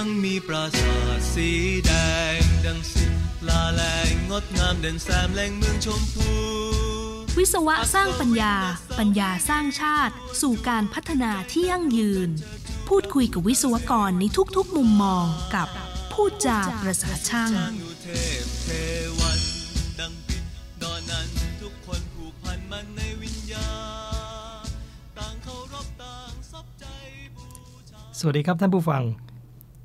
ังมีปราสาทสีแดงดังสิลาแรงงดงามเด่นแซมแหล่งเมืองชมพู วิศวะสร้างปัญญา ปัญญาสร้างชาติสู่การพัฒนาที่ยั่งยืน พูดคุยกับวิศวกรในทุกๆมุมมองกับพูดจาประสาช่างสวัสดีครับท่านผู้ฟัง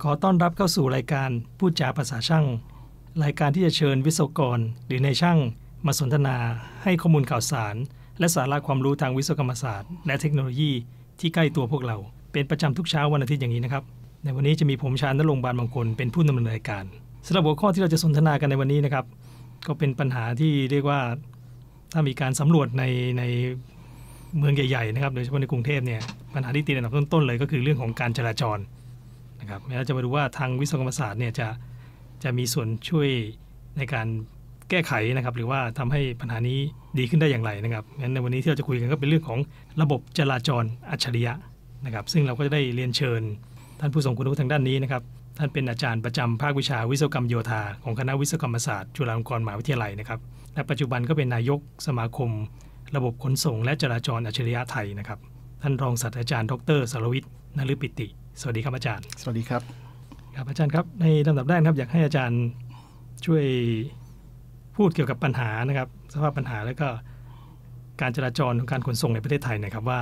ขอต้อนรับเข้าสู่รายการพูดจาภาษาช่าง รายการที่จะเชิญวิศวกรหรือในช่างมาสนทนาให้ข้อมูลข่าวสาร และสาระความรู้ทางวิศวกรรมศาสตร์ และเทคโนโลยีที่ใกล้ตัวพวกเรา เป็นประจำทุกเช้าวันอาทิตย์อย่างนี้นะครับ ในวันนี้จะมีผมชาญนรงค์บาลมงคลเป็นผู้ดำเนินรายการสำหรับหัวข้อที่เราจะสนทนากันในวันนี้นะครับก็เป็นปัญหาที่เรียกว่าถ้ามีการสำรวจในในเมืองใหญ่ๆนะครับโดยเฉพาะในกรุงเทพเนี่ยปัญหาที่ติดอันดับต้นๆเลยก็คือเรื่องของการจราจระครับแล้วจะมาดูว่าทางวิศวกรรมศาสตร์เนี่ยจะจะมีส่วนช่วยในการแก้ไขนะครับหรือว่าทำให้ปัญหานี้ดีขึ้นได้อย่างไรนะครับงั้นในวันนี้ที่เราจะคุยกันก็เป็นเรื่องของระบบจราจรอัจฉริยะนะครับซึ่งเราก็จะได้เรียนเชิญท่านผู้ทรงคุณวุฒิทางด้านนี้นะครับท่านเป็นอาจารย์ประจำ ภาควิชาวิศวกรรมโยธา ของคณะวิศวกรรมศาสตร์ จุฬาลงกรณ์มหาวิทยาลัยนะครับและปัจจุบันก็เป็นนายกสมาคม ระบบขนส่ง และจราจรอัจฉริยะไทยนะครับท่านรองศาสตราจารย์ดรสรวิทย์นฤปิติสวัสดีครับอาจารย์ สวัสดีครับ ครับอาจารย์ครับ ในลำดับแรกครับ อยากให้อาจารย์ช่วยพูดเกี่ยวกับปัญหานะครับ สภาพปัญหาแล้วก็ การจราจรของการขนส่งในประเทศไทยนะครับว่า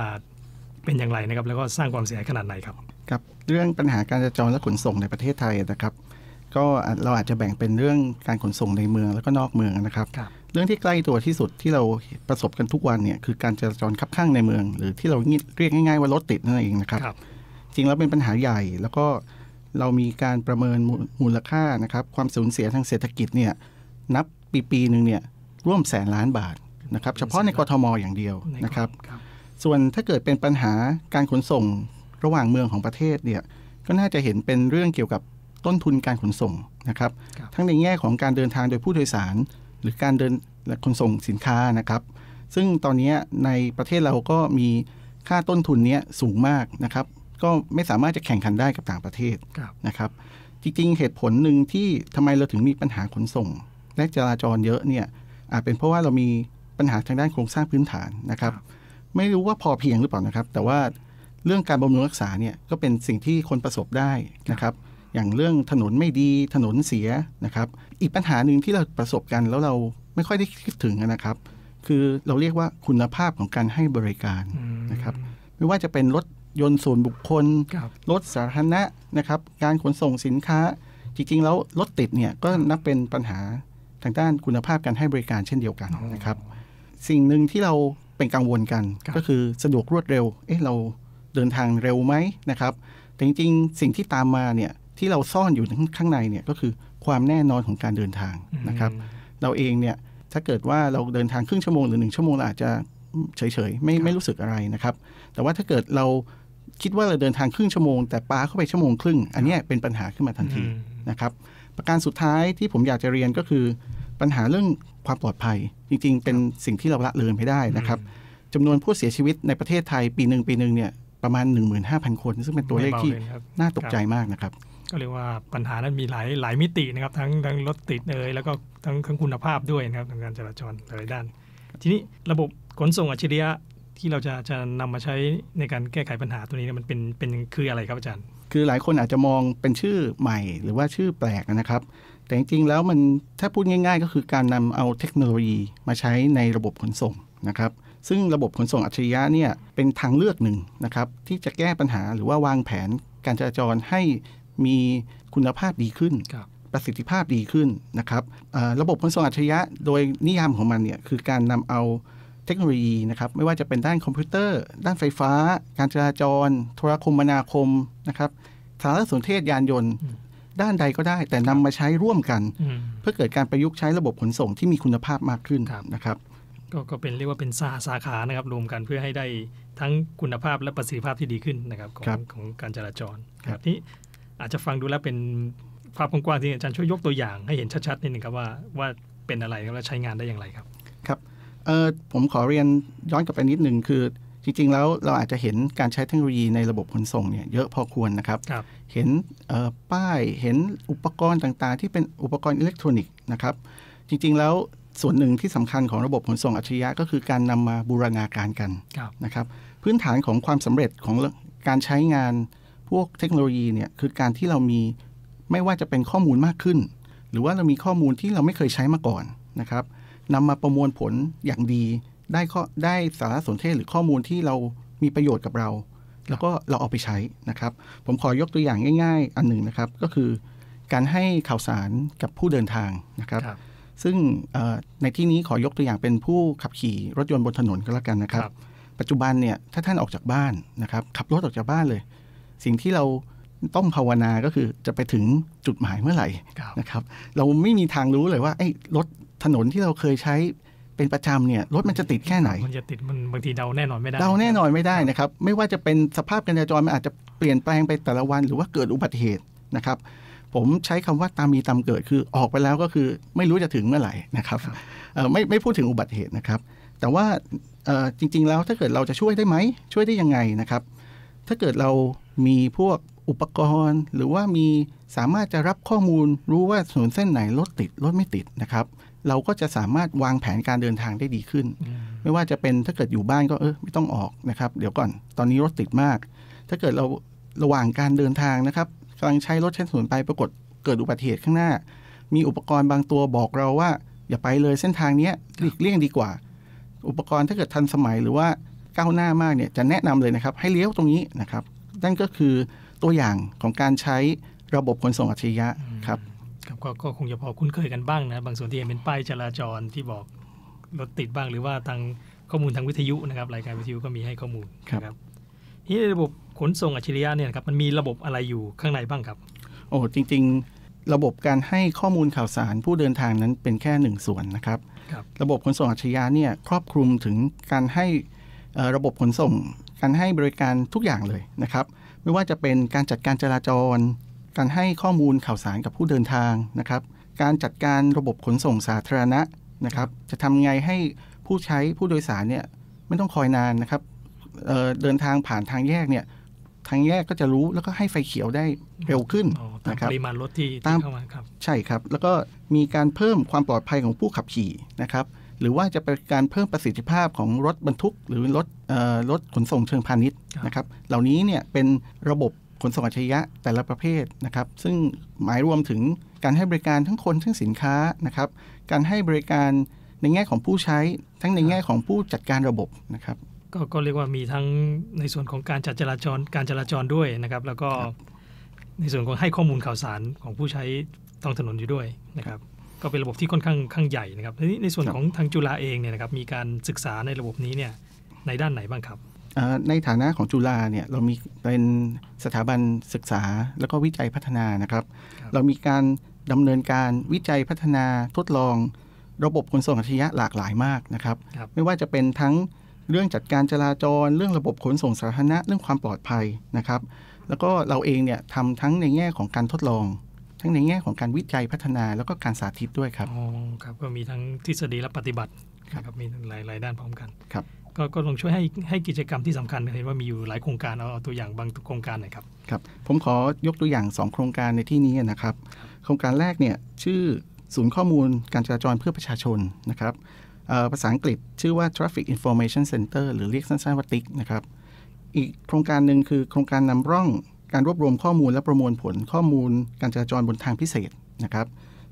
เป็นอย่างไรนะครับ แล้วก็สร้างความเสียหายขนาดไหนครับครับ เรื่องปัญหาการจราจรและขนส่งในประเทศไทยนะครับ ก็เราอาจจะแบ่งเป็นเรื่องการขนส่งในเมืองแล้วก็นอกเมืองนะครับรบเรื่องที่ใกล้ตัวที่สุดที่เราประสบกันทุกวันเนี่ยคือการจราจรคับข้างในเมือง หรือที่เราเรียกง่ายๆ ว่ารถติดนั่นเองนะครับรบจริงแล้วเป็นปัญหาใหญ่ แล้วก็เรามีการประเมินมูลค่านะครับ ความสูญเสียทางเศรษฐกิจเนี่ย นับปีปีหนึ่งเนี่ยร่วมแสนล้านบาทนะครับ เฉพาะในกรทมอย่างเดียวนะครับ ส่วนถ้าเกิดเป็นปัญหาการขนส่งระหว่างเมืองของประเทศเนี่ย ก็น่าจะเห็นเป็นเรื่องเกี่ยวกับต้นทุนการขนส่งนะครับ ทั้งในแง่ของการเดินทางโดยผู้โดยสาร หรือการเดินขนส่งสินค้านะครับ ซึ่งตอนนี้ในประเทศเราก็มีค่าต้นทุนนี้สูงมากนะครับก็ไม่สามารถจะแข่งขันได้กับต่างประเทศนะครับ จริงๆเหตุผลหนึ่งที่ทำไมเราถึงมีปัญหาขนส่ง และจราจรเยอะเนี่ยอาจเป็นเพราะว่าเรามีปัญหาทางด้านโครงสร้างพื้นฐานนะครับ ไม่รู้ว่าพอเพียงหรือเปล่านะครับ แต่ว่าเรื่องการบำรุงรักษาเนี่ยก็เป็นสิ่งที่คนประสบได้นะครับ อย่างเรื่องถนนไม่ดีถนนเสียนะครับ อีกปัญหาหนึ่งที่เราประสบกันแล้วเราไม่ค่อยได้คิดถึงนะครับ คือเราเรียกว่าคุณภาพของการให้บริการนะครับ ไม่ว่าจะเป็นรถยนต์ ส่วนบุคคลครถสาธารณะนะครับ การขนส่งสินค้าจริง ๆแล้วรถติดเนี่ย ก็นับเป็นปัญหาทางด้านคุณภาพการให้บริการเช่นเดียวกันนะครับ สิ่งหนึ่งที่เราเป็นกังวลกันก็คือสะดวกรวดเร็วเอ๊ะเราเดินทางเร็วไหมนะครับ แต่จริงๆ สิ่งที่ตามมาเนี่ยที่เราซ่อนอยู่ข้างในเนี่ยก็คือความแน่นอนของการเดินทางนะครับ เราเองเนี่ยถ้าเกิดว่าเราเดินทางครึ่งชั่วโมงหรือหนึ่งชั่วโมงอาจจะเฉยๆไม่ไม่รู้สึกอะไรนะครับ แต่ว่าถ้าเกิดเราคิดว่าเราเดินทางครึ่งชั่วโมงแต่ปาเข้าไปชั่วโมงครึ่ง อันนี้เป็นปัญหาขึ้นมาทันทีนะครับประการสุดท้ายที่ผมอยากจะเรียนก็คือ ปัญหาเรื่องความปลอดภัย จริงๆ เป็นสิ่งที่เราละเลยไม่ได้นะครับจำนวนผู้เสียชีวิตในประเทศไทยปีหนึ่งปีหนึ่งเนี่ยประมาณ 15,000 คน ซึ่งเป็นตัวเลขที่น่าตกใจมากนะครับก็เรียกว่าปัญหานั้นมีหลายหลายมิตินะครับทั้งทั้งรถติดเอยแล้วก็ทั้งทั้งคุณภาพด้วยนะครับทางการจราจรหลายด้าน ทีนี้ระบบขนส่งอัจฉริยะที่เราจะจะนำมาใช้ในการแก้ไขปัญหาตัวนี้มันเป็นเป็นคืออะไรครับอาจารย์ คือหลายคนอาจจะมองเป็นชื่อใหม่หรือว่าชื่อแปลกนะครับ แต่จริงๆแล้วมันถ้าพูดง่าย ๆ ก็คือการนำเอาเทคโนโลยีมาใช้ในระบบขนส่งนะครับ ซึ่งระบบขนส่งอัจฉริยะเนี่ยเป็นทางเลือกหนึ่งนะครับที่จะแก้ปัญหาหรือว่าวางแผนการจราจรให้มีคุณภาพดีขึ้นประสิทธิภาพดีขึ้นนะครับระบบขนส่งอัจฉริยะ โดยนิยามของมันเนี่ยคือการนำเอาเทคโนโลยีนะครับ ไม่ว่าจะเป็นด้านคอมพิวเตอร์ ด้านไฟฟ้า การจราจร โทรคมนาคมนะครับสารสนเทศยานยนต์ ด้านใดก็ได้แต่นำมาใช้ร่วมกัน เพื่อเกิดการประยุกต์ใช้ระบบขนส่งที่มีคุณภาพมากขึ้นนะครับ ก็ก็เป็นเรียกว่าเป็น สาสาขานะครับ รวมกันเพื่อให้ได้ทั้งคุณภาพและประสิทธิภาพที่ดีขึ้นนะครับของของการจราจรครับที่อาจจะฟังดูแล้วเป็นภาพกว้างๆที่อาจารย์ช่วยยกตัวอย่างให้เห็นชัด ๆนิดนึงครับว่าว่าเป็นอะไรแล้วใช้งานได้อย่างไรครับครับเออผมขอเรียนย้อนกลับไปนิดหนึ่งคือจริง ๆ แล้วเราอาจจะเห็นการใช้เทคโนโลยีในระบบขนส่งเนี่ยเยอะพอควรนะครับรบเห็นป้ายเห็นอุปกรณ์ต่างๆ ที่เป็นอุปกรณ์อิเล็กทรอนิกส์นะครับจริงๆ แล้วส่วนหนึ่งที่สำคัญของระบบขนส่งอัจฉริยะก็คือการนำมาบูรณาการกันนะครับ พื้นฐานของความสำเร็จของการใช้งานพวกเทคโนโลยีเนี่ยคือการที่เรามีไม่ว่าจะเป็นข้อมูลมากขึ้น หรือว่าเรามีข้อมูลที่เราไม่เคยใช้มาก่อนนะครับนำมาประมวลผลอย่างดีได้ข้อได้สารสนเทศหรือข้อมูลที่เรามีประโยชน์กับเรา แล้วก็เราเอาไปใช้นะครับ ผมขอยกตัวอย่างง่าย ๆ อันหนึ่งนะครับก็คือ การให้ข่าวสารกับผู้เดินทางนะครับรบซึ่งในที่นี้ขอยกตัวอย่างเป็นผู้ขับขี่รถยนต์บนถนนก็แล้วกันนะครับรบปัจจุบันเนี่ยถ้าท่านออกจากบ้านนะครับขับรถออกจากบ้านเลย สิ่งที่เราต้องภาวนาก็คือจะไปถึงจุดหมายเมื่อไหร่นะครับ เราไม่มีทางรู้เลยว่าไอ้รถถนนที่เราเคยใช้เป็นประจำเนี่ยรถมันจะติดแค่ไหน มันจะติดมันบางทีเดาแน่นอนไม่ได้เดาแน่นอนไม่ได้นะครับ ไม่ว่าจะเป็นสภาพการจราจรมันอาจจะเปลี่ยนแปลงไปแต่ละวัน หรือว่าเกิดอุบัติเหตุนะครับ ผมใช้คำว่าตามมีตามเกิด คือออกไปแล้วก็คือ ไม่รู้จะถึงเมื่อไหร่นะครับไม่ไม่พูดถึงอุบัติเหตุนะครับ แต่ว่าจริง ๆแล้วถ้าเกิดเราจะช่วยได้ไหมช่วยได้ยังไงนะครับ ถ้าเกิดเรามีพวกอุปกรณ์ หรือว่ามีสามารถจะรับข้อมูลรู้ว่าถนนเส้นไหนรถติดรถไม่ติดนะครับเราก็จะสามารถวางแผนการเดินทางได้ดีขึ้น ไม่ว่าจะเป็นถ้าเกิดอยู่บ้านก็เออไม่ต้องออกนะครับ เดี๋ยวก่อนตอนนี้รถติดมาก ถ้าเกิดเราระหว่างการเดินทางนะครับกำลังใช้รถเช้ถวนไปปรากฏเกิดอุบัติเหตุข้างหน้า มีอุปกรณ์บางตัวบอกเราว่า อย่าไปเลยเส้นทางนี้หลีกเลี่ยงดีกว่า อุปกรณ์ถ้าเกิดทันสมัยหรือว่าก้าวหน้ามากเนี่ยจะแนะนำเลยนะครับ ให้เลี้ยวตรงนี้นะครับนั่นก็คือตัวอย่างของการใช้ระบบขนส่งอัจฉริยะครับครับก็คงจะพอคุ้นเคยกันบ้างนะ บางส่วนที่เป็นป้ายจราจรที่บอกรถติดบ้าง หรือว่าทางข้อมูลทางวิทยุนะครับ รายการวิทยุก็มีให้ข้อมูลครับที่ระบบขนส่งอัจฉริยะเนี่ยครับมันมีระบบอะไรอยู่ข้างในบ้างครับโอ้จริงๆ ระบบการให้ข้อมูลข่าวสารผู้เดินทางนั้นเป็นแค่หนึ่งส่วนนะครับรบระบบขนส่งอัจฉริยะเนี่ยครอบคลุมถึงการให้ระบบขนส่งการให้บริการทุกอย่างเลยนะครับ ไม่ว่าจะเป็นการจัดการจราจรการให้ข้อมูลข่าวสารกับผู้เดินทางนะครับ การจัดการระบบขนส่งสาธารณะนะครับ จะทำไงให้ผู้ใช้ผู้โดยสารเนี่ยไม่ต้องคอยนานนะครับเเดินทางผ่านทางแยกเนี่ยทางแยกก็จะรู้แล้วก็ให้ไฟเขียวได้เร็วขึ้นนะครับปริมาณรถที่ตามเข้ามาครับใช่ครับ แล้วก็มีการเพิ่มความปลอดภัยของผู้ขับขี่นะครับ หรือว่าจะเป็นการเพิ่มประสิทธิภาพของรถบรรทุกหรือรถรถขนส่งเชิงพาณิชย์นะครับ เหล่านี้เนี่ยเป็นระบบขนส่งอัจฉริยะแต่ละประเภทนะครับ ซึ่งหมายรวมถึงการให้บริการทั้งคน ทั้งสินค้านะครับการให้บริการในแง่ของผู้ใช้ทั้งในแง่ของผู้จัดการระบบนะครับ ก็ก็เรียกว่ามีทั้งในส่วนของการจัดจราจรการจราจรด้วยนะครับ แล้วก็ในส่วนของให้ข้อมูลข่าวสารของผู้ใช้ท้องถนนอยู่ด้วยนะครับก็เป็นระบบที่ค่อนข้างข้างใหญ่นะครับในส่วนของทางจุฬาเองเนี่ยนะครับมีการศึกษาในระบบนี้เนี่ยในด้านไหนบ้างครับในฐานะของจุฬาเนี่ยเรามีเป็นสถาบันศึกษาแล้วก็วิจัยพัฒนานะครับรบเรามีการดำเนินการวิจัยพัฒนาทดลอง ระบบขนส่งอัจฉริยะหลากหลายมากนะครับรบไม่ว่าจะเป็นทั้งเรื่องจัดการจราจรเรื่องระบบขนส่งสาธารณะเรื่องความปลอดภัยนะครับ แล้วก็เราเองเนี่ยทำทั้งในแง่ของการทดลอง ทั้งในแง่ของการวิจัยพัฒนาแล้วก็การสาธิตด้วยครับอ๋อครับ ก็มีทั้งทฤษฎีและปฏิบัติครับมีหลายยด้านพร้อมกันครับกก็ลองช่วยให้ให้กิจกรรมที่สำคัญ เห็นว่ามีอยู่หลายโครงการเอาเอาตัวอย่างบางโครงการหน่อยครับ ครับ ผมขอยกตัวอย่าง 2 โครงการในที่นี้นะครับ โครงการแรกเนี่ย ชื่อศูนย์ข้อมูลการจราจรเพื่อประชาชนนะครับภาษาอังกฤษชื่อว่า Traffic Information Center หรือเรียกสั้นๆว่าติ๊กนะครับ อีกโครงการหนึ่งคือ โครงการนำร่องการรวบรวมข้อมูลและประมวลผลข้อมูล การจราจรบนทางพิเศษนะครับ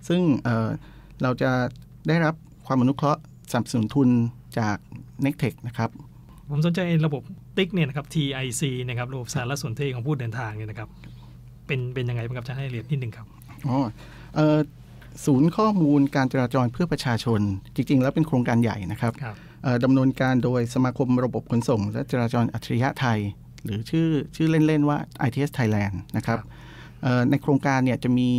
ซึ่งเเราจะได้รับความอนุเคราะห์สนับสนุนทุนจาก n e c t e c h นะครับ ผมสนใจระบบติ๊กเนี่ยนะครับ TIC นะครับระบบสารสนเทศของผู้เดินทางเนี่ยนะครับเป็นเป็นยังไงบ้างครับจะให้เรียนนิดหนึ่งครับอ๋อออศูนย์ข้อมูลการจราจรเพื่อประชาชนจริงๆ แล้วเป็นโครงการใหญ่นะครับรบดำเนินการโดยสมาคมระบบขนส่ง และจราจรอัจฉริยะไทย หรือชื่อชื่อเล่น ๆ ว่า ITS Thailand นะครับรบในโครงการเนี่ยจะมี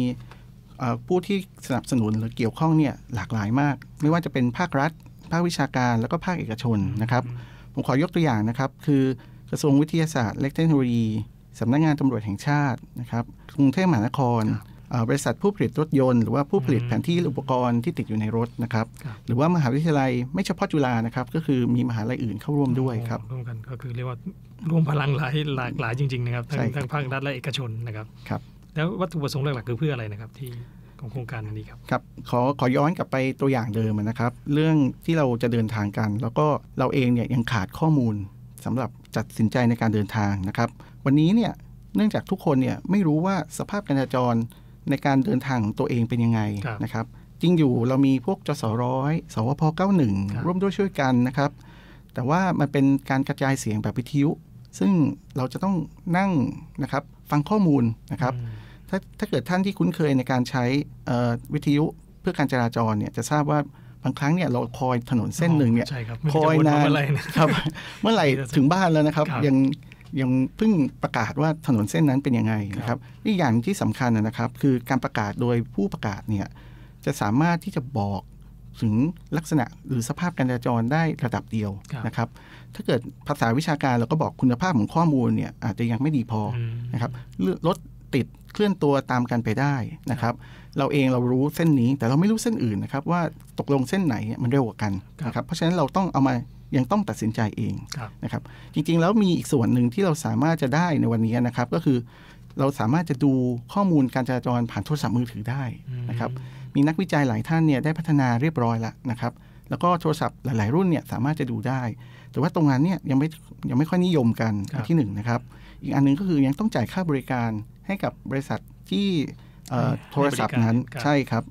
ผู้ที่สนับสนุนหรือเกี่ยวข้องเนี่ยหลากหลายมาก ไม่ว่าจะเป็นภาครัฐภาควิชาการแล้วก็ภาคเอกชนนะครับ ผมขอยกตัวอย่างนะครับ คือกระทรวงวิทยาศาสตร์และเทคโนโลยีสำนักงงานตำรวจแห่งชาตินะครับกรุงเทพมหานครบริษัทผู้ผลิตรถยนต์หรือว่าผู้ผลิตแผนที่อุปกรณ์ที่ติดอยู่ในรถนะครับ หรือว่ามหาวิทยาลัยไม่เฉพาะจุฬานะครับก็คือมีมหาลัยอื่นเข้าร่วมด้วยครับร่วมกันก็คือเรียกว่าร่วมพลังหลายหลากหลายจริง ๆนะครับทั้งทั้งภาครัฐและเอกชนนะครับครับแล้ววัตถุประสงค์หลักๆคือเพื่ออะไรนะครับที่ของโครงการอันนี้ครับครับขอขอย้อนกลับไปตัวอย่างเดิมนะครับ เรื่องที่เราจะเดินทางกัน แล้วก็เราเองเนี่ยยังขาดข้อมูลสำหรับจัดสินใจในการเดินทางนะครับ วันนี้เนี่ยเนื่องจากทุกคนเนี่ยไม่รู้ว่าสภาพการจราจรในการเดินทางตัวเองเป็นยังไงนะครับ จริงอยู่เรามีพวกจสร้อยสวพ91ร่วมด้วยช่วยกันนะครับ แต่ว่ามันเป็นการกระจายเสียงแบบวิทยุซึ่งเราจะต้องนั่งนะครับฟังข้อมูลนะครับถ้าถ้าเกิดท่านที่คุ้นเคยในการใช้วิทยุเพื่อการจราจรเนี่ยจะทราบว่าบางครั้งเนี่ยเราคอยถนนเส้นหนึ่งเนี่ยคอยนานครับ เมื่อไหร่ถึงบ้านแล้วนะครับ ยังยังเพิ่งประกาศว่าถนนเส้นนั้นเป็นยังไงนะครับอีกอย่างที่สำคัญนะครับ คือการประกาศโดยผู้ประกาศเนี่ยจะสามารถที่จะบอกถึงลักษณะหรือสภาพการจราจรได้ระดับเดียวนะครับ ถ้าเกิดภาษาวิชาการเราก็บอกคุณภาพของข้อมูลเนี่ยอาจจะยังไม่ดีพอนะครับรถติด เคลื่อนตัวตามกันไปได้นะครับ เราเองเรารู้เส้นนี้แต่เราไม่รู้เส้นอื่นนะครับว่าตกลงเส้นไหนมันเร็วกว่ากันนะครับเพราะฉะนั้นเราต้องเอามายังต้องตัดสินใจเองนะครับจริง ๆ แล้วมีอีกส่วนหนึ่งที่เราสามารถจะได้ในวันนี้นะครับก็คือเราสามารถจะดูข้อมูลการจราจรผ่านโทรศัพท์มือถือได้นะครับมีนักวิจัยหลายท่านเนี่ยได้พัฒนาเรียบร้อยแล้วนะครับแล้วก็โทรศัพท์หลาย ๆ รุ่นเนี่ยสามารถจะดูได้ แต่ว่าตรงนั้นเนี่ยยังไม่ยังไม่ค่อยนิยมกันที่หนึ่งนะครับอีกอันนึงก็คือยังต้องจ่ายค่าบริการให้กับบริษัทที่โทรศัพท์นั้นใช่ครับ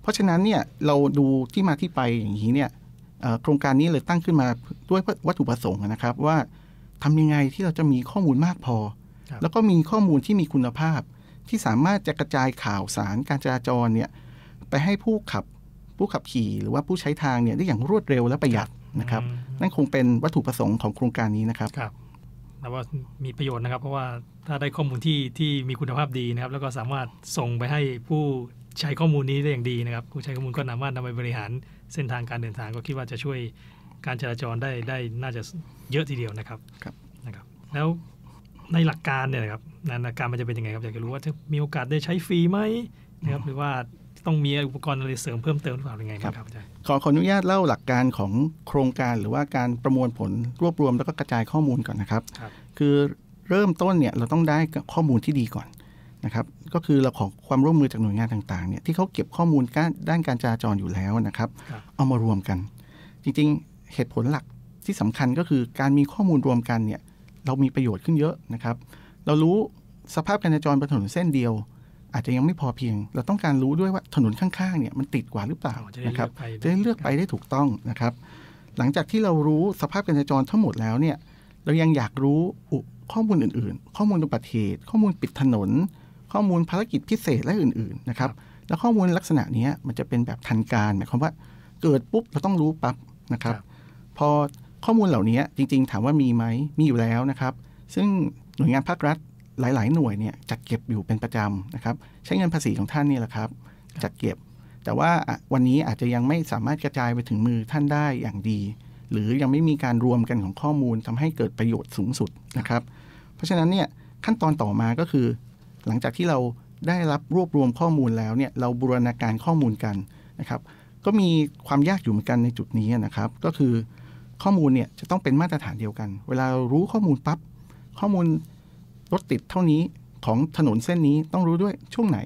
เพราะฉะนั้นเนี่ยเราดูที่มาที่ไปอย่างนี้เนี่ยโครงการนี้เลยตั้งขึ้นมาด้วยวัตถุประสงค์นะครับ ว่าทำยังไงที่เราจะมีข้อมูลมากพอ แล้วก็มีข้อมูลที่มีคุณภาพ ที่สามารถจะกระจายข่าวสารการจราจรเนี่ยไปให้ผู้ขับผู้ขับขี่หรือว่าผู้ใช้ทางเนี่ยได้อย่างรวดเร็วและประหยัดนะครับ นั่นคงเป็นวัตถุประสงค์ของโครงการนี้นะครับรบแต่ว่ามีประโยชน์นะครับ เพราะว่าถ้าได้ข้อมูลที่ที่มีคุณภาพดีนะครับแล้วก็สามารถส่งไปให้ผู้ใช้ข้อมูลนี้ได้อย่างดีนะครับ ผู้ใช้ข้อมูลก็สามารถนำไปบริหารเส้นทางการเดินทาง ก็คิดว่าจะช่วยการจราจรได้ได้น่าจะเยอะทีเดียวนะครับครับนะครับแล้วในหลักการเนี่ยนะครับหลักการมันจะเป็นยังไงครับ อยากจะรู้ว่าจะมีโอกาสได้ใช้ฟรีไหมนะครับหรือว่าต้องมีอุปกรณ์อะไรเสริมเพิ่มเติมหรือเปล่าย็งไงครับครับอาจารย์ขอขออนุญาตเล่าหลักการของโครงการหรือว่าการประมวลผลรวบรวมแล้วก็กระจายข้อมูลก่อนนะครับ คือเริ่มต้นเนี่ยเราต้องได้ข้อมูลที่ดีก่อนนะครับก็คือเราขอความร่วมมือจากหน่วยงานต่างๆเนี่ยที่เขาเก็บข้อมูลด้านการจราจรอยู่แล้วนะครับ เอามารวมกัน จริงๆ เหตุผลหลักที่สำคัญก็คือการมีข้อมูลรวมกันเนี่ยเรามีประโยชน์ขึ้นเยอะนะครับ เรารู้สภาพการจราจรบนถนนเส้นเดียวอาจจะยังไม่พอเพียง เราต้องการรู้ด้วยว่าถนนข้างๆ เนี่ยมันติดกว่าหรือเปล่านะครับ จะได้เลือกไปได้ถูกต้องนะครับ หลังจากที่เรารู้สภาพการจราจรทั้งหมดแล้วเนี่ย เรายังอยากรู้ข้อมูลอื่นๆ ข้อมูลอุบัติเหตุข้อมูลปิดถนน ข้อมูลภารกิจพิเศษและอื่นๆ นะครับ แล้วข้อมูลลักษณะนี้มันจะเป็นแบบทันการหมายความว่าเกิดปุ๊บเราต้องรู้ปั๊บนะครับ พอข้อมูลเหล่านี้จริง ๆ ถามว่ามีไหมมีอยู่แล้วนะครับ ซึ่งหน่วยงานภาครัฐหลาย ๆ หน่วยเนี่ยจัดเก็บอยู่เป็นประจำนะครับ ใช้เงินภาษีของท่านนี่แหละครับ จัดเก็บ แต่ว่าวันนี้อาจจะยังไม่สามารถกระจายไปถึงมือท่านได้อย่างดี หรือยังไม่มีการรวมกันของข้อมูลทำให้เกิดประโยชน์สูงสุดนะครับ เพราะฉะนั้นเนี่ยขั้นตอนต่อมา ก็คือ หลังจากที่เราได้รับรวบรวมข้อมูลแล้วเนี่ยเราบูรณาการข้อมูลกันนะครับ ก็มีความยากอยู่เหมือนกันในจุดนี้นะครับ ก็คือ ข้อมูลเนี่ยจะต้องเป็นมาตรฐานเดียวกัน เวลาเรารู้ข้อมูลปับ๊บข้อมูลรถติดเท่านี้ของถนนเส้นนี้ต้องรู้ด้วยช่วงไหน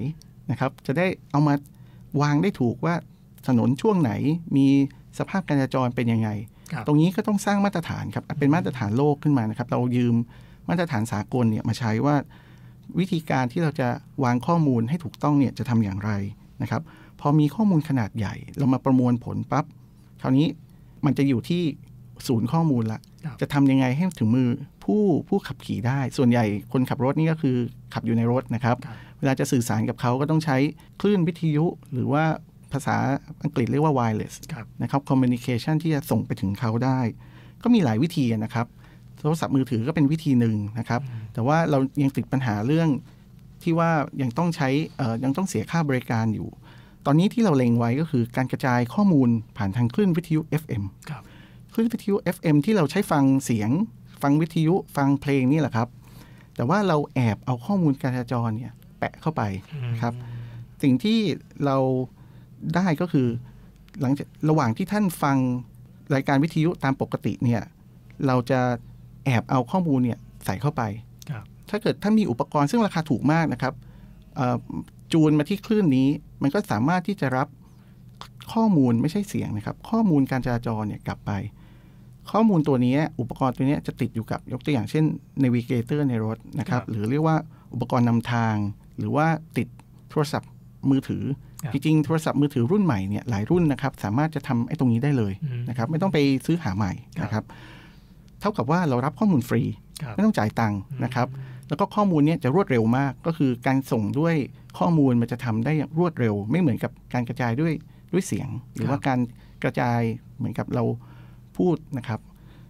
นะครับ จะได้เอามาวางได้ถูกว่าถนนช่วงไหนมีสภาพการจราจรเป็นยังไงตรงนี้ก็ต้องสร้างมาตรฐานครับ เป็นมาตรฐานโลกขึ้นมานะครับ เรายืม มาตรฐานสากลเนี่ยมาใช้ว่าวิธีการที่เราจะวางข้อมูลให้ถูกต้องเนี่ยจะทำอย่างไรนะครับ พอมีข้อมูลขนาดใหญ่เรามาประมวลผลปับ๊บคราวนี้มันจะอยู่ที่ศูนย์ข้อมูลละจะทำยังไงให้ถึงมือผู้ผู้ขับขี่ได้ ส่วนใหญ่คนขับรถนี่ก็คือขับอยู่ในรถนะครับ เวลาจะสื่อสารกับเขาก็ต้องใช้คลื่นวิทยุ หรือว่าภาษาอังกฤษเรียกว่า wireless นะครับ communication ที่จะส่งไปถึงเขาได้ ก็มีหลายวิธีนะครับ โทรศัพท์มือถือก็เป็นวิธีหนึ่งนะครับ แต่ว่าเรายังติดปัญหาเรื่องที่ว่ายังต้องใช้ยังต้องเสียค่าบริการอยู่ ตอนนี้ที่เราเล็งไว้ก็คือ การกระจายข้อมูลผ่านทางคลื่นวิทยุ FM ครับคลื่นวิทยุ FM ที่เราใช้ฟังเสียงฟังวิทยุฟังเพลงนี่แหละครับ แต่ว่าเราแอบเอาข้อมูลการจราจรเนี่ยแปะเข้าไปครับ สิ่งที่เราได้ก็คือ หลังระหว่างที่ท่านฟังรายการวิทยุตามปกติเนี่ยเราจะแอบเอาข้อมูลเนี่ยใส่เข้าไป ถ้าเกิดท่านมีอุปกรณ์ซึ่งราคาถูกมากนะครับจูนมาที่คลื่นนี้ มันก็สามารถที่จะรับข้อมูลไม่ใช่เสียงนะครับ ข้อมูลการจราจรเนี่ยกลับไปข้อมูลตัวนี้อุปกรณ์ตัวนี้จะติดอยู่กับยกตัวอย่างเช่นนว a เกเตอร์ในรถนะครับ หรือเรียกว่าอุปกรณ์นำทาง หรือว่าติดโทรศัพท์มือถือ จริงๆโทรศัพท์มือถือรุ่นใหม่เนี่ยหลายรุ่นนะครับสามารถจะทำไอ้ตรงนี้ได้เลยนะครับ ไม่ต้องไปซื้อหาใหม่นะครับ เท่ากับว่าเรารับข้อมูลฟรีไม่ต้องจ่ายตังค์นะครับ แล้วก็ข้อมูลเนี่ยจะรวดเร็วมากก็คือการส่งด้วยข้อมูลมันจะทำได้อย่างรวดเร็ว ไม่เหมือนกับการกระจายด้วยด้วยเสียง หรือว่าการกระจายเหมือนกับเราพูดนะครับ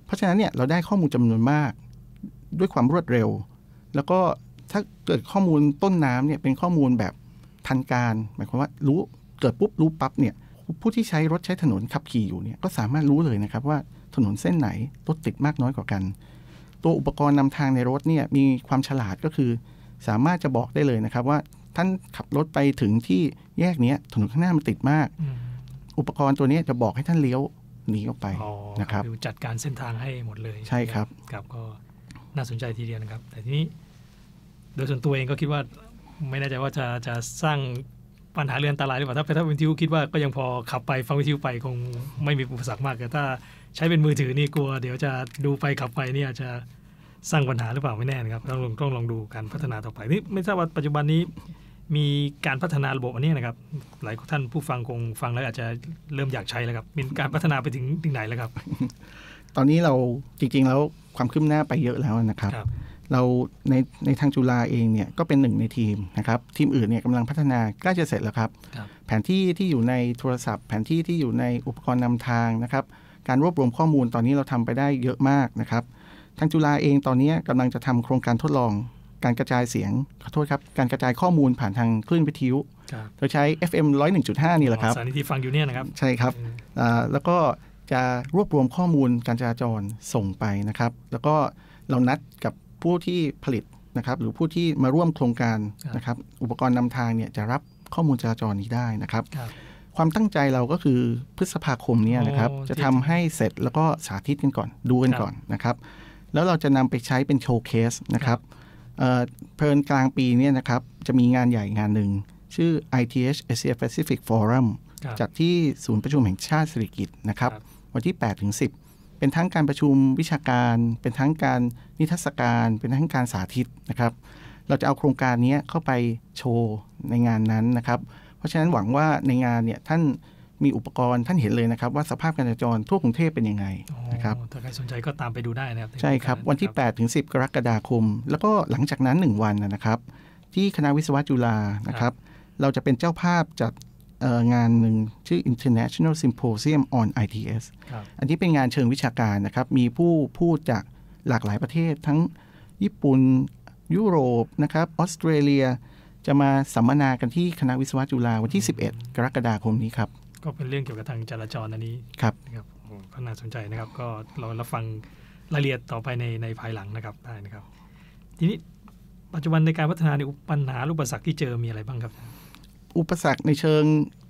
เพราะฉะนั้นเนี่ยเราได้ข้อมูลจำนวนมากด้วยความรวดเร็ว แล้วก็ถ้าเกิดข้อมูลต้นน้ำเนี่ยเป็นข้อมูลแบบทันการ หมายความว่ารู้เกิดปุ๊บรู้ปั๊บเนี่ยผู้ที่ใช้รถใช้ถนนขับขี่อยู่เนี่ยก็สามารถรู้เลยนะครับว่าถนนเส้นไหนรถติดมากน้อยกว่ากัน ตัวอุปกรณ์นำทางในรถเนี่ยมีความฉลาดก็คือ สามารถจะบอกได้เลยนะครับ ว่าท่านขับรถไปถึงที่แยกเนี้ยถนนข้างหน้ามันติดมาก อุปกรณ์ตัวนี้จะบอกให้ท่านเลี้ยวนี้ออกไปนะครับจัดการเส้นทางให้หมดเลย ใช่ครับครับก็น่าสนใจทีเดียวนะครับแต่ทีนี้ โดยส่วนตัวเองก็คิดว่าไม่แน่ใจว่าจะจะสร้างปัญหาเรื่องอันตรายหรือเปล่าถ้าเป็นถ้าวิทยุคิดว่าก็ยังพอขับไปฟังวิทยุไปคงไม่มีอุปสรรคมาก แต่ถ้าใช้เป็นมือถือนี่กลัว เดี๋ยวจะดูไปขับไปนี่อาจจะสร้างปัญหาหรือเปล่าไม่แน่นะครับต้องลองต้องลองดูการพัฒนาต่อไปนี่ไม่ทราบว่าปัจจุบันนี้มีการพัฒนาระบบอันนี้นะครับ หลายท่านผู้ฟังคงฟังแล้วอาจจะเริ่มอยากใช้แล้วครับมีการพัฒนาไปถึงถึงไหนแล้วครับตอนนี้เราจริงๆแล้วความคืบหน้าไปเยอะแล้วนะครับรบเราในในทางจุฬาเองเนี่ยก็เป็นหนึ่งในทีมนะครับ ทีมอื่นเนี่ยกำลังพัฒนาใกล้จะเสร็จแล้วครับรบแผนที่ที่อยู่ในโทรศัพท์แผนที่ที่อยู่ในอุปกรณ์นำทางนะครับ การรวบรวมข้อมูลตอนนี้เราทำไปได้เยอะมากนะครับทางจุฬาเองตอนนี้กำลังจะทำโครงการทดลองการกระจายเสียง ขอโทษครับ การกระจายข้อมูลผ่านทางคลื่นวิทยุเราใช้ FM 101.5นี่แหละครับสถานีที่ฟังอยู่เนี่ยนะครับใช่ครับแล้วก็จะรวบรวมข้อมูลการจราจรส่งไปนะครับ แล้วก็เรานัดกับผู้ที่ผลิตนะครับ หรือผู้ที่มาร่วมโครงการนะครับ อุปกรณ์นำทางเนี่ยจะรับข้อมูลจราจรนี้ได้นะครับความตั้งใจเราก็คือพฤษภาคมนี้นะครับ จะทำให้เสร็จแล้วก็สาธิตกันก่อนดูกันก่อนนะครับ แล้วเราจะนำไปใช้เป็นโชว์เคสนะครับรบเพลินกลางปีเนี่ยนะครับ จะมีงานใหญ่งานหนึ่ง ชื่อ ITH Asia Pacific Forum จากที่ศูนย์ประชุมแห่งชาติสิริกิตนะครับ วันที่8ถึง10 เป็นทั้งการประชุมวิชาการ เป็นทั้งการนิทรรศการ เป็นทั้งการสาธิตนะครับ เราจะเอาโครงการนี้เข้าไปโชว์ในงานนั้นนะครับ เพราะฉะนั้นหวังว่าในงานเนี่ยท่านมีอุปกรณ์ท่านเห็นเลยนะครับ ว่าสภาพการจราจรทั่วกรุงเทพเป็นยังไงนะครับถ้าใครสนใจก็ตามไปดูได้นะครับ ใช่ครับ วันที่8ถึง10 กรกฎาคม แล้วก็หลังจากนั้น 1 วันนะครับ ที่คณะวิศวะจุฬานะครับ เราจะเป็นเจ้าภาพจัดงานหนึ่งชื่อ International Symposium on ITS อันนี้เป็นงานเชิงวิชาการนะครับ มีผู้พูดจากหลากหลายประเทศทั้งญี่ปุ่นยุโรปนะครับออสเตรเลีย จะมาสัมมนากันที่คณะวิศวะจุฬาวันที่ 11 กรกฎาคมนี้ครับก็เป็นเรื่องเกี่ยวกับทางจราจร อันนี้ ครับนะครับก็น่าสนใจนะครับ ก็เรารับฟังรายละเอียดต่อไปในในภายหลังนะครับ ได้นะครับ ทีนี้ปัจจุบันในการพัฒนาในปัญหาอุปสรรคที่เจอมีอะไรบ้างครับ อุปสรรคในเชิง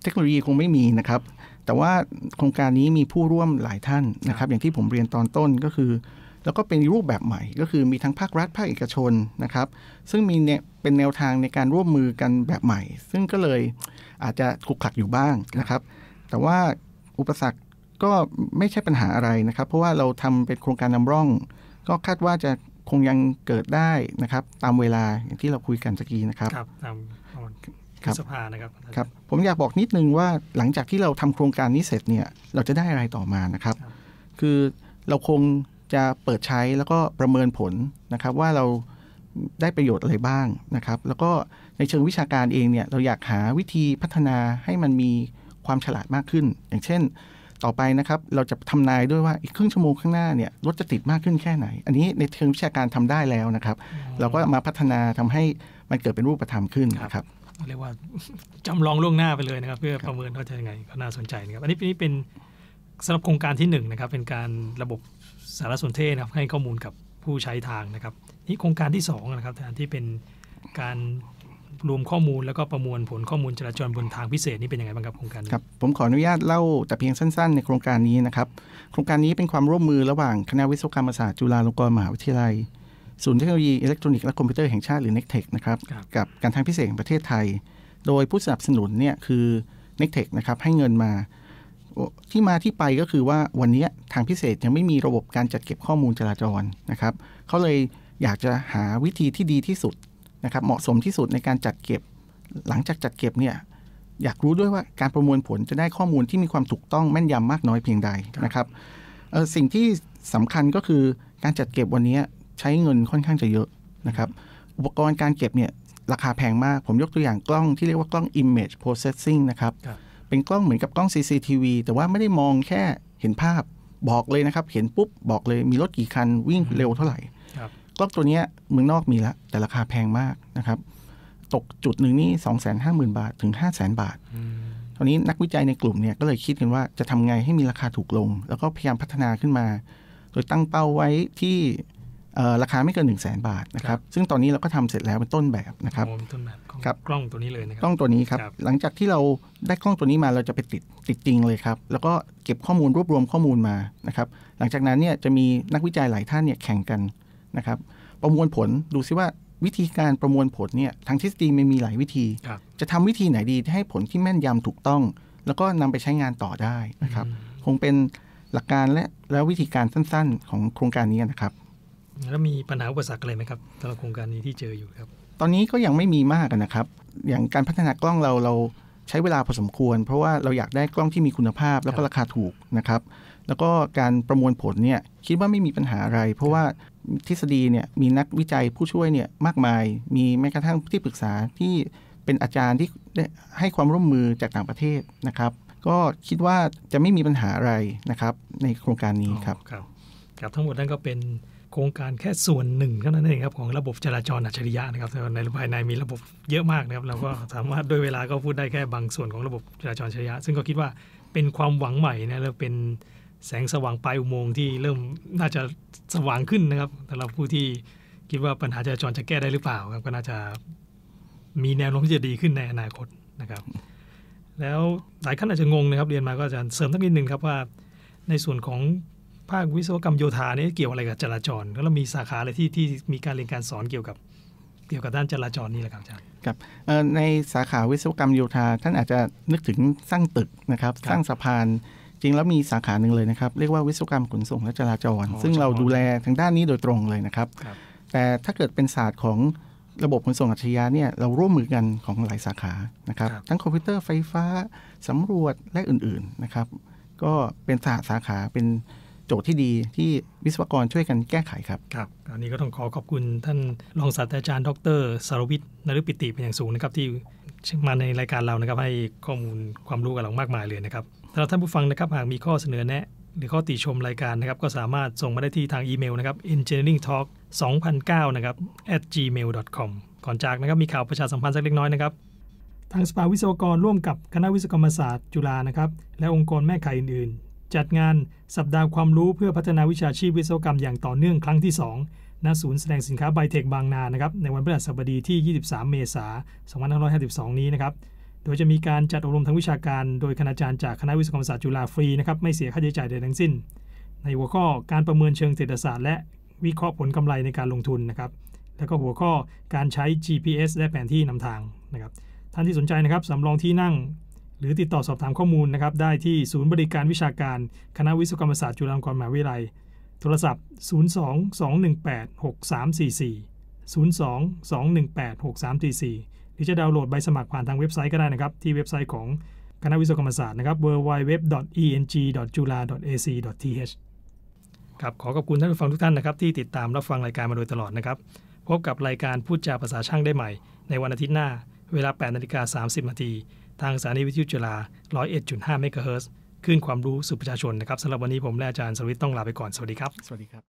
เทคโนโลยีคงไม่มีนะครับ แต่ว่าโครงการนี้มีผู้ร่วมหลายท่านนะครับ อย่างที่ผมเรียนตอนต้นก็คือ แล้วก็เป็นรูปแบบใหม่ ก็คือมีทั้งภาครัฐภาคเอกชนนะครับ ซึ่งมีเนี่ยเป็นแนวทางในการร่วมมือกันแบบใหม่ ซึ่งก็เลยอาจจะขุกขลักอยู่บ้างนะครับแต่ว่าอุปสรรคก็ไม่ใช่ปัญหาอะไรนะครับ เพราะว่าเราทำเป็นโครงการนำร่อง ก็คาดว่าจะคงยังเกิดได้นะครับ ตามเวลาอย่างที่เราคุยกันตะกี้นะครับ ครับตามครับสภานะครับครับ ผมอยากบอกนิดนึงว่าหลังจากที่เราทำโครงการนี้เสร็จเนี่ยเราจะได้อะไรต่อมานะครับ คือเราคงจะเปิดใช้แล้วก็ประเมินผลนะครับ ว่าเราได้ประโยชน์อะไรบ้างนะครับ แล้วก็ในเชิงวิชาการเองเนี่ยเราอยากหาวิธีพัฒนาให้มันมีความฉลาดมากขึ้น อย่างเช่นต่อไปนะครับเราจะทำนายด้วยว่าอีกครึ่งชั่วโมงข้างหน้าเนี่ยรถจะติดมากขึ้นแค่ไหน อันนี้ในเชิงวิชาการทำได้แล้วนะครับ เราก็มาพัฒนาทำให้มันเกิดเป็นรูปธรรมขึ้นนะครับเรียกว่าจำลองล่วงหน้าไปเลยนะครับ เพื่อประเมินว่าจะยังไงก็น่าสนใจนะครับ อันนี้นี่เป็นสำหรับโครงการที่1นนะครับเป็นการระบบสารสนเทศนะครับ ให้ข้อมูลกับผู้ใช้ทางนะครับนี่โครงการที่2นะครับที่เป็นการรวมข้อมูลแล้วก็ประมวลผลข้อมูลจราจรบนทางพิเศษนี่เป็นยังไงบ้างครับโครงการครับผมขออนุญาตเล่าแต่เพียงสั้นๆ ในโครงการนี้นะครับ โครงการนี้เป็นความร่วมมือระหว่างคณะวิศวกรรมศาสตร์ จุฬาลงกรณ์มหาวิทยาลัยศูนย์เทคโนโลยีอิเล็กทรอนิกส์และคอมพิวเตอร์แห่งชาติ หรือ n e c t e c คนะครับกับการทางพิเศษงประเทศไทย โดยผู้สนับสนุนเนี่ยคือ n e c t e c คนะครับให้เงินมาที่มาที่ไปก็คือว่าวันนี้ทางพิเศษยังไม่มีระบบการจัดเก็บข้อมูลจราจรนะครับ เขาเลยอยากจะหาวิธีที่ดีที่สุดนะครับเหมาะสมที่สุดในการจัดเก็บ หลังจากจัดเก็บเนี่ยอยากรู้ด้วยว่าการประมวลผลจะได้ข้อมูลที่มีความถูกต้องแม่นยำมากน้อยเพียงใดนะครับสิ่งที่สำคัญก็คือการจัดเก็บวันนี้ใช้เงินค่อนข้างจะเยอะนะครับ อุปกรณ์การเก็บเนี่ยราคาแพงมาก ผมยกตัวอย่างกล้องที่เรียกว่ากล้อง image processing นะครับ เป็นกล้องเหมือนกับกล้อง CCTV แต่ว่าไม่ได้มองแค่เห็นภาพบอกเลยนะครับเห็นปุ๊บบอกเลยมีรถกี่คันวิ่งเร็วเท่าไหร่กล้องตัวนี้เมืองนอกมีแล้วแต่ราคาแพงมากนะครับ ตกจุดหนึ่งนี่สองแสนห้าหมื่นบาทถึงห้าแสนบาท ตอนนี้นักวิจัยในกลุ่มเนี่ย ก็เลยคิดกันว่าจะทำไงให้มีราคาถูกลง แล้วก็พยายามพัฒนาขึ้นมา โดยตั้งเป้าไว้ที่ราคาไม่เกิน1นึ่งแสนบาทนะครับ ซึ่งตอนนี้เราก็ทำเสร็จแล้วเป็นต้นแบบนะครับต้นแบบครับกล้องตัวนี้เลยนะครับกล้องตัวนี้ครับหลังจากที่เราได้กล้องตัวนี้มาเราจะไปติดติดจริงเลยครับแล้วก็เก็บข้อมูลรวบรวมข้อมูลมานะครับหลังจากนั้นเนี่ยจะมีนักวิจัยหลายท่านเนี่ยแข่งกันะครับประมวลผลดูซิว่าวิธีการประมวลผลเนี่ยทางทฤษฎีมันมีหลายวิธี จะทำวิธีไหนดีให้ผลที่แม่นยำถูกต้อง แล้วก็นำไปใช้งานต่อได้นะครับ คงเป็นหลักการและแล้ววิธีการสั้น ๆของโครงการนี้นะครับแล้วมีปัญหาอุปสรรคอะไรไหมครับสำหรับโครงการนี้ที่เจออยู่ครับ ตอนนี้ก็ยังไม่มีมากนะครับ อย่างการพัฒนากล้องเราเราใช้เวลาพอสมควร เพราะว่าเราอยากได้กล้องที่มีคุณภาพแล้วก็ราคาถูกนะครับ แล้วก็การประมวลผลเนี่ยคิดว่าไม่มีปัญหาอะไร เพราะว่าทฤษฎีเนี่ยมีนักวิจัยผู้ช่วยเนี่ยมากมาย มีแม้กระทั่งที่ปรึกษาที่เป็นอาจารย์ที่ให้ความร่วมมือจากต่างประเทศนะครับ ก็คิดว่าจะไม่มีปัญหาอะไรนะครับในโครงการนี้ครับครับครับทั้งหมดนั่นก็เป็นโครงการแค่ส่วนหนึ่งเท่านั้นเองครับของระบบจราจรอัจฉริยะนะครับ ในภายในมีระบบเยอะมากนะครับเราก็สามารถด้วยเวลาก็พูดได้แค่บางส่วนของระบบจราจรอัจฉริยะซึ่งก็คิดว่าเป็นความหวังใหม่นะแล้วเป็นแสงสว่างปลายอุโมงค์ที่เริ่มน่าจะสว่างขึ้นนะครับสำหรับผู้ที่คิดว่าปัญหาจราจรจะแก้ได้หรือเปล่าครับก็น่าจะมีแนวโน้มที่จะดีขึ้นในอนาคตนะครับแล้วหลายขั้นอาจจะงงนะครับเรียนมาก็อาจารย์เสริมสักนิดนึงครับว่าในส่วนของภาควิศวกรรมโยธานี่เกี่ยวอะไรกับจราจรแล้วเรามีสาขาอะไรที่ที่มีการเรียนการสอนเกี่ยวกับเกี่ยวกับด้านจราจรนี่แหละครับอาจารย์ครับในสาขาวิศวกรรมโยธา ท่านอาจจะนึกถึงสร้างตึกนะครับสร้างสะพานจริง แล้วมีสาขาหนึ่งเลยนะครับเรียกว่าวิศวกรรมขนส่งและจราจร ซึ่งเราดูแลทางด้านนี้โดยตรงเลยนะครับ แต่ถ้าเกิดเป็นศาสตร์ของระบบขนส่งอัจฉริยะเนี่ยเราร่วมมือกันของหลายสาขานะครับ ทั้งคอมพิวเตอร์ไฟฟ้าสำรวจและอื่นๆนะครับ ก็เป็นสาสาขาเป็นโจทย์ที่ดีที่วิศวกรช่วยกันแก้ไขครับครับ อันนี้ก็ต้องขอขอบคุณท่านรองศาสตราจารย์ดร สารวิทย์นฤปิติเป็นอย่างสูงนะครับ ที่มาในรายการเรานะครับให้ข้อมูลความรู้กับเรามากมายเลยนะครับสำหรับท่านผู้ฟังนะครับหากมีข้อเสนอแนะหรือข้อติชมรายการนะครับก็สามารถส่งมาได้ที่ทางอีเมลนะครับ engineering talk 2009นะครับ at gmail com ก่อนจากนะครับมีข่าวประชาสัมพันธ์สักเล็กน้อยนะครับทางสภาวิศวกรร่วมกับคณะวิศวกรรมศาสตร์จุฬานะครับและองค์กรแม่ข่ายอื่นๆ จัดงานสัปดาห์ความรู้เพื่อพัฒนาวิชาชีพวิศวกรรมอย่างต่อเนื่องครั้งที่2ณศูนย์แสดงสินค้าไบเทคบางนานะครับในวันพฤหัสบดีที่ 23 เมษายน 2552 นี้นะครับโดยจะมีการจัดอบรมทางวิชาการ โดยคณาจารย์จากคณะวิศวกรรมศาสตร์จุฬาฟรีนะครับไม่เสียค่าใช้จ่ายใดทั้งสิ้น ในหัวข้อการประเมินเชิงเศรษฐศาสตร์และวิเคราะห์ผลกำไรในการลงทุนนะครับแล้วก็หัวข้อการใช้ GPS และแผนที่นำทางนะครับท่านที่สนใจนะครับสำรองที่นั่ง หรือติดต่อสอบถามข้อมูลนะครับได้ที่ศูนย์บริการวิชาการคณะวิศวกรรมศาสตร์จุฬาลงกรณ์มหาวิทยาลัยโทรศัพท์ 02 218 6344 02 218 6344รือจะดาวน์โหลดใบสมัครผ่านทางเว็บไซต์ก็ได้นะครับ ที่เว็บไซต์ของคณะวิศวกรรมศาสตร์นะครับ www.eng.jula.ac.th ครับขอขอบคุณท่านผู้ฟังทุกท่านนะครับที่ติดตามรับฟังรายการมาโดยตลอดนะครับ พบกับรายการพูดจาภาษาช่างได้ใหม่ ในวันอาทิตย์หน้า เวลา8นาฬิกา30 นาที ทางสถานีวิทยุจุฬา 101.5 เมกะเฮิรตซ์ขึ้นความรู้สู่ประชาชนนะครับสำหรับวันนี้ผมและอาจารย์สวิตต้องลาไปก่อนสวัสดีครับ สวัสดีครับ